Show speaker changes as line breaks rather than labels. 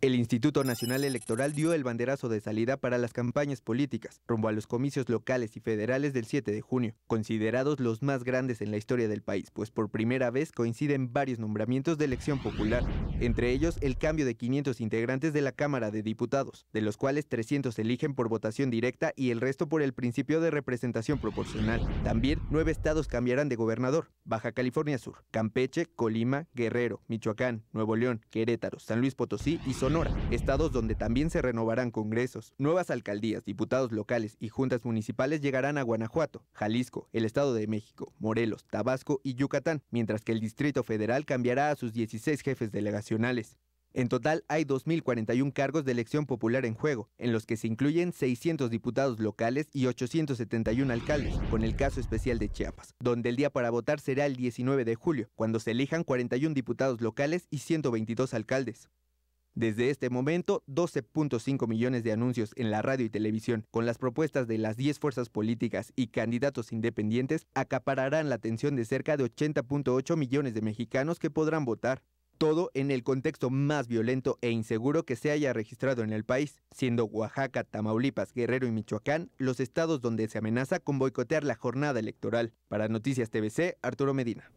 El Instituto Nacional Electoral dio el banderazo de salida para las campañas políticas rumbo a los comicios locales y federales del 7 de junio, considerados los más grandes en la historia del país, pues por primera vez coinciden varios nombramientos de elección popular, entre ellos el cambio de 500 integrantes de la Cámara de Diputados, de los cuales 300 eligen por votación directa y el resto por el principio de representación proporcional. También nueve estados cambiarán de gobernador, Baja California Sur, Campeche, Colima, Guerrero, Michoacán, Nuevo León, Querétaro, San Luis Potosí y Sonora, estados donde también se renovarán congresos. Nuevas alcaldías, diputados locales y juntas municipales llegarán a Guanajuato, Jalisco, el Estado de México, Morelos, Tabasco y Yucatán, mientras que el Distrito Federal cambiará a sus 16 jefes delegacionales. En total hay 2.041 cargos de elección popular en juego, en los que se incluyen 600 diputados locales y 871 alcaldes, con el caso especial de Chiapas, donde el día para votar será el 19 de julio, cuando se elijan 41 diputados locales y 122 alcaldes. Desde este momento, 12.5 millones de anuncios en la radio y televisión, con las propuestas de las 10 fuerzas políticas y candidatos independientes, acapararán la atención de cerca de 80.8 millones de mexicanos que podrán votar todo en el contexto más violento e inseguro que se haya registrado en el país, siendo Oaxaca, Tamaulipas, Guerrero y Michoacán los estados donde se amenaza con boicotear la jornada electoral. Para Noticias TVC, Arturo Medina.